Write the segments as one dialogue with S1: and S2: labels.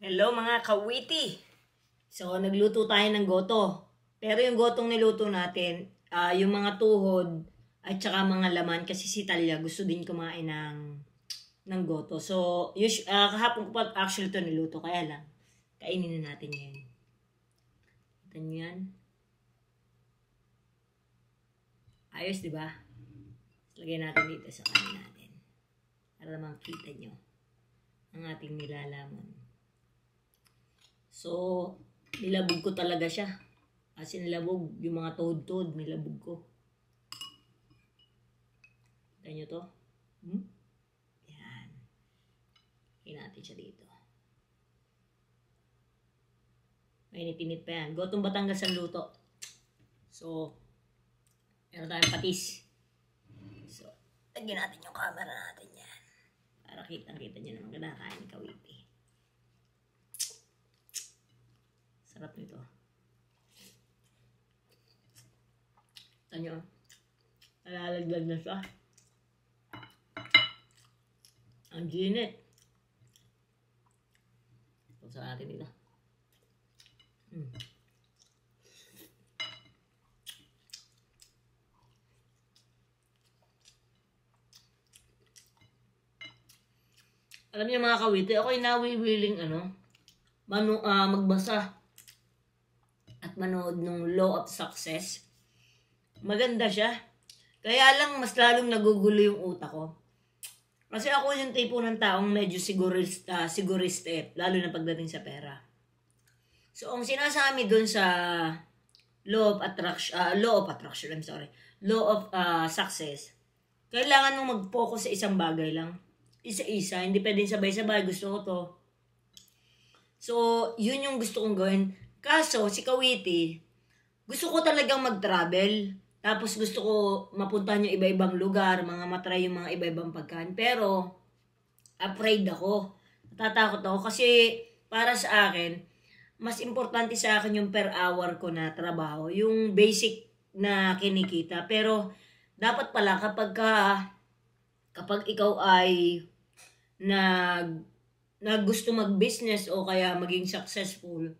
S1: Hello mga kawiti! So, nagluto tayo ng goto. Pero yung gotong niluto natin, uh, yung mga tuhod at saka mga laman kasi si Talia gusto din kumain ng ng goto. So, uh, kahapon ko pa actually to niluto kaya lang kainin na natin ngayon. Kita nyo yan. Ayos, di ba? Lagay natin dito sa kanin natin. Para naman kita nyo ang ating nilalaman. So, nilabog ko talaga siya. As in, nilabog yung mga toad-toad, nilabog ko. Kita nyo to? Hmm? Yan. Hinati siya dito. Mainit-init pa yan. Gotong Batangas ang luto. So, meron tayong patis. So, lagyan natin yung camera natin yan. Para kitang-kita nyo naman kinakain ni Kawipi. Sarap nito. Ano? Nalalaglag na siya. Ang ginit. Ito sa atin nila. Mm. Alam niyo mga kawite, ako ay nawiwiling ano, manu, uh, magbasa at manood ng Law of Success. Maganda siya. Kaya lang mas lalong nagugulo yung utak ko. Kasi ako yung tipo ng taong medyo sigurista, ah, sigurista eh, lalo na pagdating sa pera. So, ang sinasami dun sa law of attraction, uh, law of attraction, I'm sorry, law of uh, success, kailangan mong mag-focus sa isang bagay lang. Isa-isa, hindi pwedeng sabay-sabay, gusto ko to. So, yun yung gusto kong gawin. Kaso, si Kawiti, gusto ko talagang mag-travel. Tapos gusto ko mapuntahan yung iba-ibang lugar, mga matry yung mga iba-ibang pagkain. Pero, afraid ako. Natatakot ako kasi para sa akin, mas importante sa akin yung per hour ko na trabaho. Yung basic na kinikita. Pero, dapat pala kapag ka, kapag ikaw ay nag, nag gusto mag-business o kaya maging successful,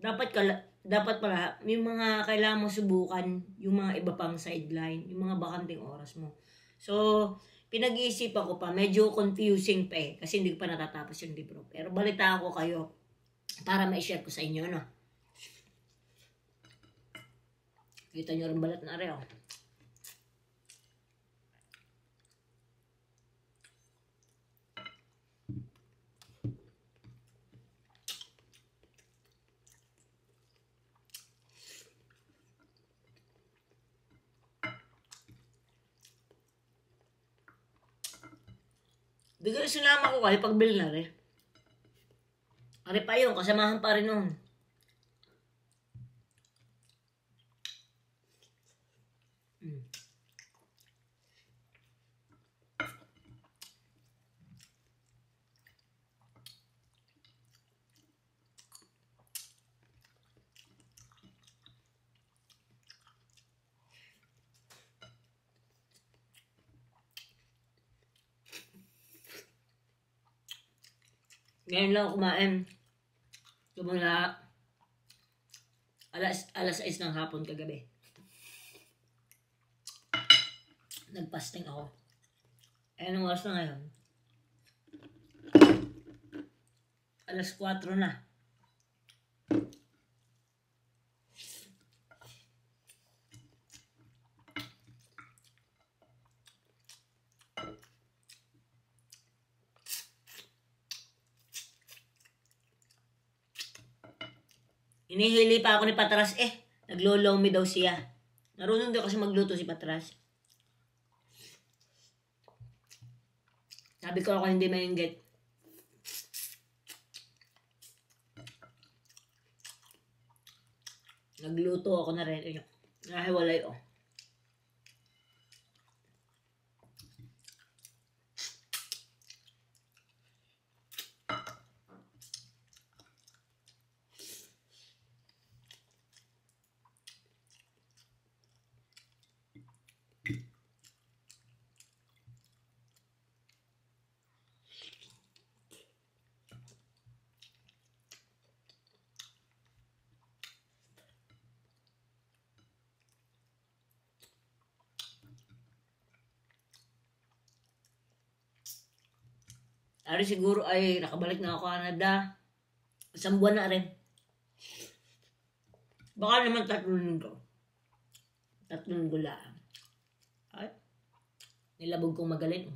S1: dapat kala, dapat pala, may mga kailangan mong subukan yung mga iba pang sideline, yung mga bakanting oras mo. So, pinag iisip ako pa, medyo confusing pa eh, kasi hindi pa natatapos yung libro. Pero balita ko kayo para ma-share ko sa inyo, no? Kita nyo rin balat na rin, oh. Bigay sinama ko kayo pag na rin. Ari pa yun, kasamahan pa rin nun. Ngayon lang kumain. Tumula alas, alas 6 ng hapon kagabi. Nagpasting ako. anong oras na ngayon? Alas 4 na. Hinihili pa ako ni Patras eh. naglo Naglolomi daw siya. Narunong daw kasi magluto si Patras. Sabi ko ako hindi maingit. Nagluto ako na rin. Nahiwalay oh. Ari siguro ay nakabalik na ako Canada. Isang buwan na rin. Baka naman tatlong linggo. Tatlong gula. Ay, nilabog kong magaling.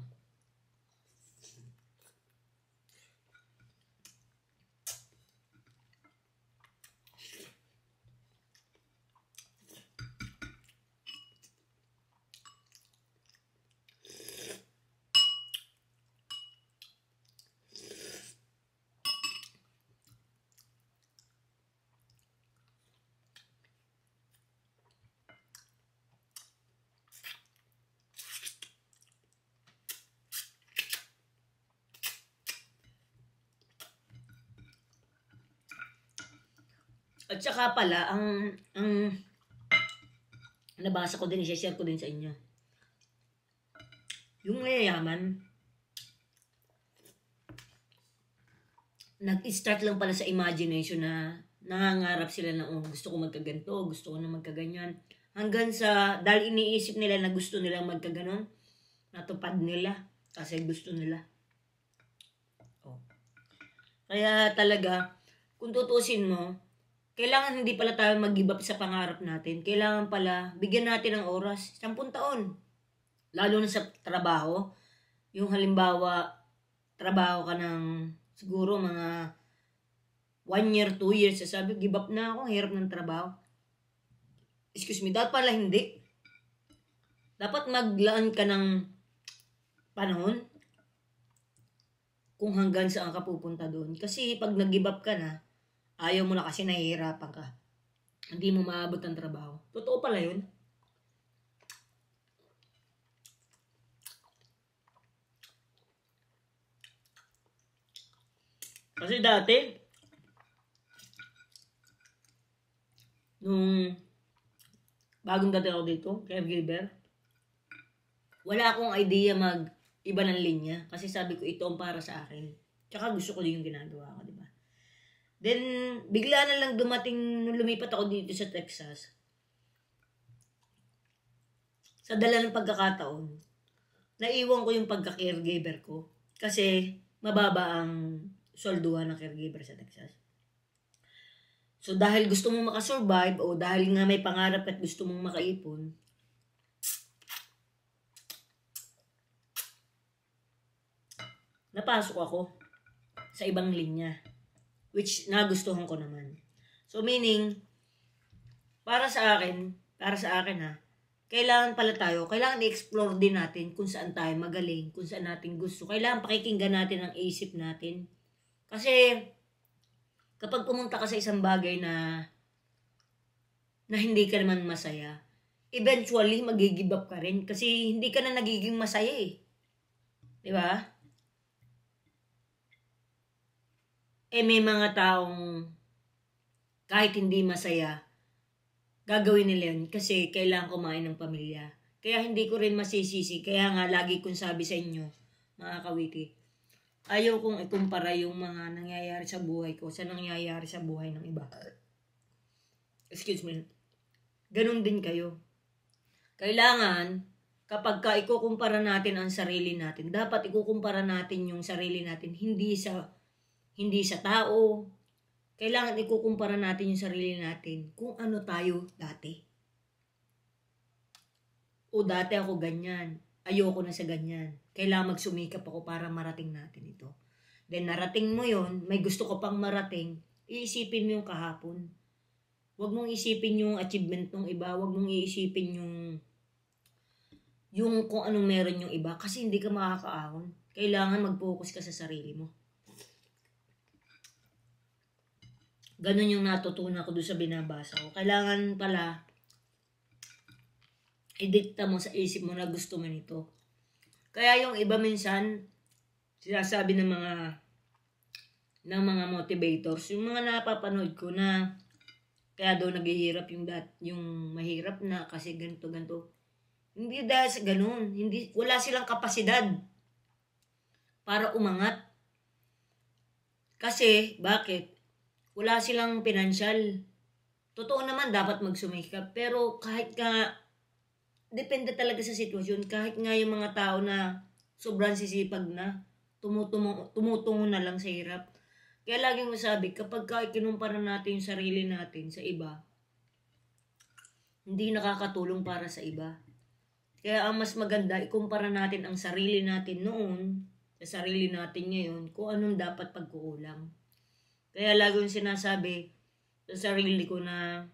S1: At saka pala, ang, ang nabasa ko din, i-share ko din sa inyo. Yung mayayaman, nag-start lang pala sa imagination na nangangarap sila na, oh, gusto ko magkaganto, gusto ko na magkaganyan. Hanggang sa, dahil iniisip nila na gusto nilang magkaganon, natupad nila kasi gusto nila. Oh. Kaya talaga, kung tutusin mo, kailangan hindi pala tayo mag-give up sa pangarap natin. Kailangan pala bigyan natin ng oras, 10 taon. Lalo na sa trabaho. Yung halimbawa, trabaho ka ng siguro mga 1 year, 2 years, sabi, give up na ako, hirap ng trabaho. Excuse me, dapat pala hindi. Dapat maglaan ka ng panahon kung hanggang saan ka pupunta doon. Kasi pag nag-give up ka na, Ayaw mo na kasi nahihirapan ka. Hindi mo maabot ang trabaho. Totoo pala yun. Kasi dati, nung bagong dating ako dito, caregiver, wala akong idea mag iba ng linya. Kasi sabi ko, ito ang para sa akin. Tsaka gusto ko din yung ginagawa ko, di ba? Then, bigla na lang dumating nung lumipat ako dito sa Texas. Sa dala ng pagkakataon, naiwan ko yung pagka-caregiver ko. Kasi, mababa ang solduhan ng caregiver sa Texas. So, dahil gusto mong makasurvive o dahil nga may pangarap at gusto mong makaipon, napasok ako sa ibang linya which nagustuhan ko naman. So meaning, para sa akin, para sa akin ha, kailangan pala tayo, kailangan i-explore din natin kung saan tayo magaling, kung saan natin gusto. Kailangan pakikinggan natin ang isip natin. Kasi, kapag pumunta ka sa isang bagay na na hindi ka naman masaya, eventually, magigibap ka rin kasi hindi ka na nagiging masaya eh. Di ba? eh may mga taong kahit hindi masaya, gagawin nila yun kasi kailangan kumain ng pamilya. Kaya hindi ko rin masisisi. Kaya nga lagi kong sabi sa inyo, mga kawiti, ayaw kong ikumpara yung mga nangyayari sa buhay ko sa nangyayari sa buhay ng iba. Excuse me. Ganon din kayo. Kailangan, kapag ka ikukumpara natin ang sarili natin, dapat ikukumpara natin yung sarili natin, hindi sa hindi sa tao. Kailangan ikukumpara natin yung sarili natin kung ano tayo dati. O dati ako ganyan, ayoko na sa ganyan. Kailangan magsumikap ako para marating natin ito. Then narating mo yon, may gusto ko pang marating, iisipin mo yung kahapon. Huwag mong isipin yung achievement ng iba, huwag mong iisipin yung yung kung anong meron yung iba kasi hindi ka makakaahon. Kailangan mag-focus ka sa sarili mo. Ganun yung natutunan ko doon sa binabasa ko. Kailangan pala idikta mo sa isip mo na gusto mo nito. Kaya yung iba minsan, sinasabi ng mga ng mga motivators, yung mga napapanood ko na kaya daw naghihirap yung dat, yung mahirap na kasi ganito ganito. Hindi dahil sa ganun, hindi wala silang kapasidad para umangat. Kasi bakit? wala silang pinansyal. Totoo naman dapat magsumikap pero kahit ka depende talaga sa sitwasyon kahit nga yung mga tao na sobrang sisipag na tumutungo, tumutungo na lang sa hirap. Kaya laging masabi, kapag ka kinumpara natin yung sarili natin sa iba, hindi nakakatulong para sa iba. Kaya ang mas maganda, ikumpara natin ang sarili natin noon sa sarili natin ngayon kung anong dapat pagkukulang. Kaya laging sinasabi sa sarili ko na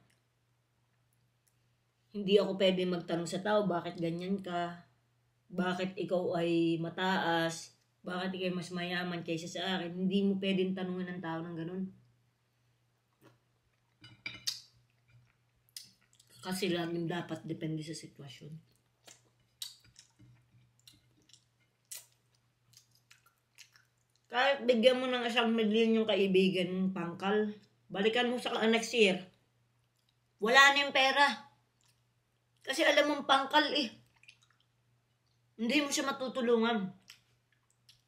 S1: hindi ako pwede magtanong sa tao bakit ganyan ka, bakit ikaw ay mataas, bakit ikaw mas mayaman kaysa sa akin. Hindi mo pwedeng tanungan ng tao ng ganun. Kasi laging dapat depende sa sitwasyon. Kahit bigyan mo ng isang million yung kaibigan mong pangkal, balikan mo sa next year. Wala na yung pera. Kasi alam mong pangkal eh. Hindi mo siya matutulungan.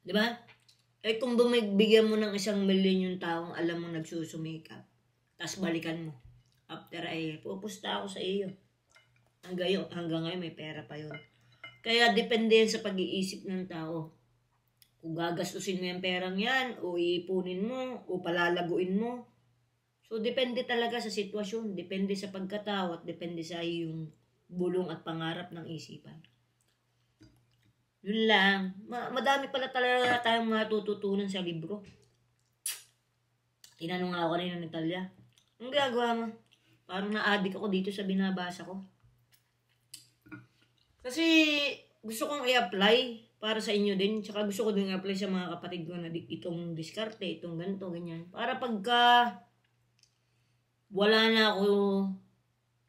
S1: Di ba? Eh kung bumibigyan mo ng isang million yung taong alam mo nagsusumikap, tapos balikan mo. After ay pupusta ako sa iyo. Hanggang, yun, hanggang ngayon may pera pa yun. Kaya depende sa pag-iisip ng tao. Kung gagastusin mo yung perang yan, o ipunin mo, o palalaguin mo. So, depende talaga sa sitwasyon, depende sa pagkatao, at depende sa iyong bulong at pangarap ng isipan. Yun lang. Ma madami pala talaga tayong matututunan sa libro. Tinanong nga ako kanina ni Talia, ang gagawa mo? Parang na-addict ako dito sa binabasa ko. Kasi gusto kong i-apply para sa inyo din. Tsaka gusto ko din apply sa mga kapatid ko na itong diskarte, itong ganito, ganyan. Para pagka wala na ako,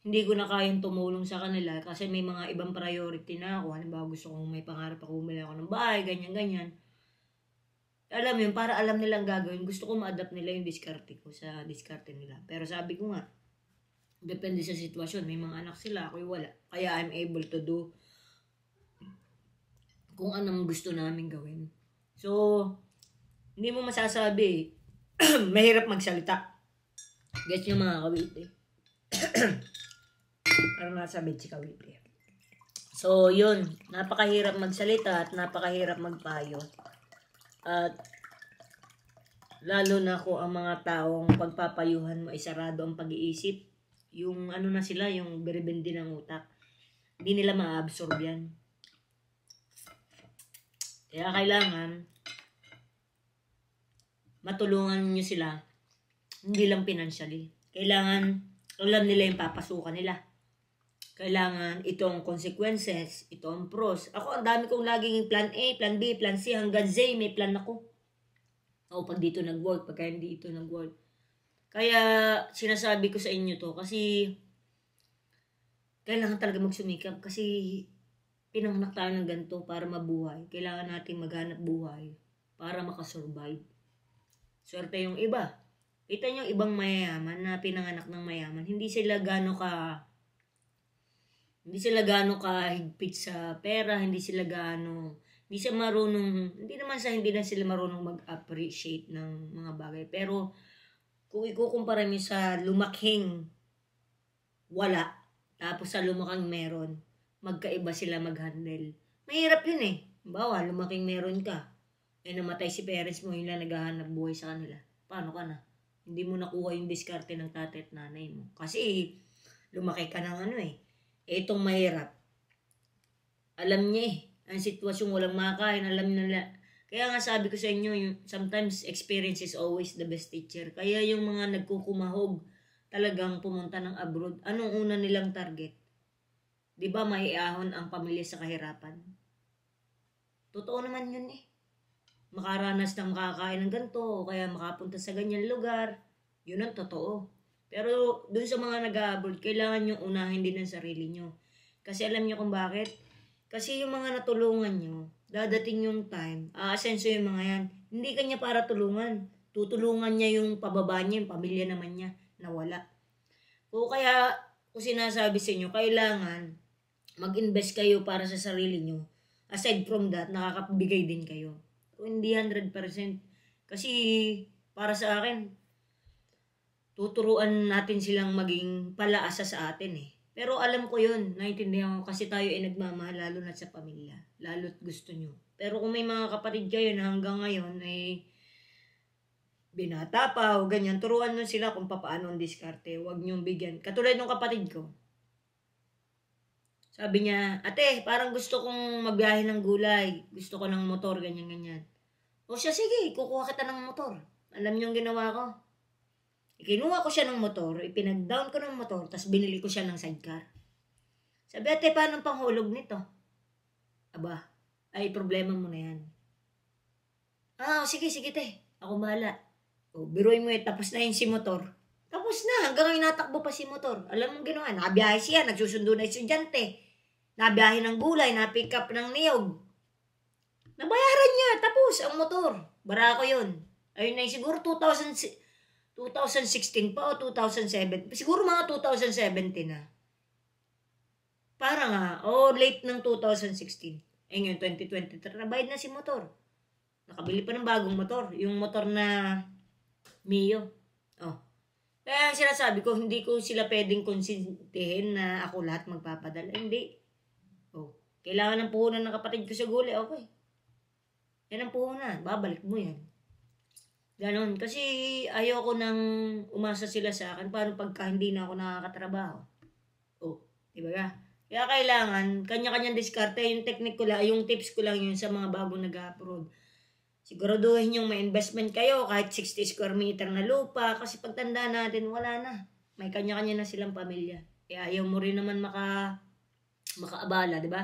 S1: hindi ko na kayang tumulong sa kanila kasi may mga ibang priority na ako. Halimbawa gusto kong may pangarap ako, bumili ako ng bahay, ganyan, ganyan. Alam yun, para alam nila ang gagawin, gusto ko ma-adapt nila yung diskarte ko sa diskarte nila. Pero sabi ko nga, depende sa sitwasyon. May mga anak sila, ako'y wala. Kaya I'm able to do kung anong gusto namin gawin. So, hindi mo masasabi Mahirap magsalita. Gets nyo mga kawit eh. Parang nasa bed si kawit eh. So, yun. Napakahirap magsalita at napakahirap magpayo. At lalo na ko ang mga taong pagpapayuhan mo ay sarado ang pag-iisip. Yung ano na sila, yung berebendi ng utak. Hindi nila ma-absorb yan. Kaya kailangan matulungan nyo sila hindi lang financially. Kailangan alam nila yung papasukan nila. Kailangan itong consequences, itong pros. Ako, ang dami kong laging plan A, plan B, plan C, hanggang Z, may plan ako. O pag dito nag-work, pagka hindi ito nag-work. Kaya sinasabi ko sa inyo to kasi kailangan talaga magsumikap kasi pinanganak tayo ng ganito para mabuhay. Kailangan natin maghanap buhay para makasurvive. Swerte yung iba. Kita niyo ibang mayayaman na pinanganak ng mayaman, hindi sila gaano ka hindi sila gaano ka higpit sa pera, hindi sila gaano hindi sila marunong, hindi naman sa hindi na sila marunong mag-appreciate ng mga bagay. Pero, kung ikukumpara mo sa lumaking wala, tapos sa lumakang meron, magkaiba sila mag-handle. Mahirap yun eh. Bawa, lumaking meron ka. Eh, namatay si parents mo, yun lang naghahanap buhay sa kanila. Paano ka na? Hindi mo nakuha yung diskarte ng tatay at nanay mo. Kasi, lumaki ka ng ano eh. Eh, itong mahirap. Alam niya eh. Ang sitwasyon walang makain, alam nila. Kaya nga sabi ko sa inyo, yung, sometimes experience is always the best teacher. Kaya yung mga nagkukumahog, talagang pumunta ng abroad, anong una nilang target? Di ba maiahon ang pamilya sa kahirapan? Totoo naman yun eh. Makaranas ng makakain ng ganito, o kaya makapunta sa ganyan lugar, yun ang totoo. Pero dun sa mga nag-abroad, kailangan nyo unahin din ang sarili nyo. Kasi alam nyo kung bakit? Kasi yung mga natulungan nyo, dadating yung time, aasenso yung mga yan. Hindi kanya para tulungan. Tutulungan niya yung pababa niya, yung pamilya naman niya, nawala. O kaya, kung sinasabi sa inyo, kailangan mag-invest kayo para sa sarili nyo. Aside from that, nakakabigay din kayo. Hindi 100%. Kasi para sa akin, tuturuan natin silang maging palaasa sa atin eh. Pero alam ko yun, naiintindihan ko kasi tayo ay nagmamahal lalo na sa pamilya. Lalo't gusto nyo. Pero kung may mga kapatid kayo na hanggang ngayon ay binata pa o ganyan, turuan nyo sila kung paano ang diskarte. Huwag nyong bigyan. Katulad ng kapatid ko, sabi niya, ate, parang gusto kong magbiyahe ng gulay. Gusto ko ng motor, ganyan, ganyan. O siya, sige, kukuha kita ng motor. Alam niyo ang ginawa ko? Kinuha ko siya ng motor, ipinag-down ko ng motor, tapos binili ko siya ng sidecar. Sabi, ate, paano panghulog nito? Aba, ay problema mo na yan. Ah, sige, sige, te. Ako bahala. O, biruin mo eh, tapos na yun si motor. Tapos na, hanggang ngayon natakbo pa si motor. Alam mo ginawa, nakabiyahe siya, nagsusundo na yung estudyante. Nabiyahe ng gulay, na-pick up ng niyog. Nabayaran niya, tapos ang motor. Barako yun. Ayun na siguro 2000, 2016 pa o 2007. Siguro mga 2017 na. Para nga, o oh, late ng 2016. Eh yung 2023, nabayad na si motor. Nakabili pa ng bagong motor. Yung motor na Mio. Oh. Kaya sinasabi ko, hindi ko sila pwedeng konsintihin na ako lahat magpapadala. Hindi. Oh, kailangan ng puhunan ng kapatid ko sa gulay. Okay. Yan ang puhunan. Babalik mo yan. Ganon. Kasi ayoko nang umasa sila sa akin. Paano pagka hindi na ako nakakatrabaho? Oh, di ba Kaya kailangan, kanya-kanyang diskarte. Yung technique ko lang, yung tips ko lang yun sa mga bagong nag-upload. Siguraduhin yung may investment kayo kahit 60 square meter na lupa. Kasi pagtanda natin, wala na. May kanya-kanya na silang pamilya. Kaya ayaw mo rin naman maka makaabala, di ba?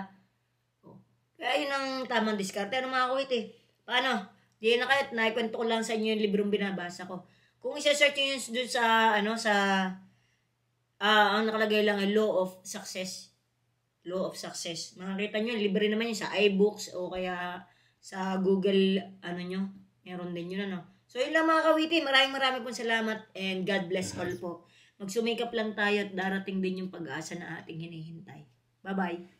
S1: Oh. Kaya yun ang tamang diskarte. Ano mga kuwit eh? Paano? Di na kayo, nakikwento ko lang sa inyo yung librong binabasa ko. Kung isa-search nyo yun dun sa, ano, sa, ah, uh, ang nakalagay lang, ay law of success. Law of success. Makakita nyo, libre naman yun sa iBooks o kaya sa Google, ano nyo, meron din yun, ano. So, yun lang mga kawiti. Eh. Maraming maraming pong salamat and God bless all po. Magsumikap lang tayo at darating din yung pag-asa na ating hinihintay. Bye-bye.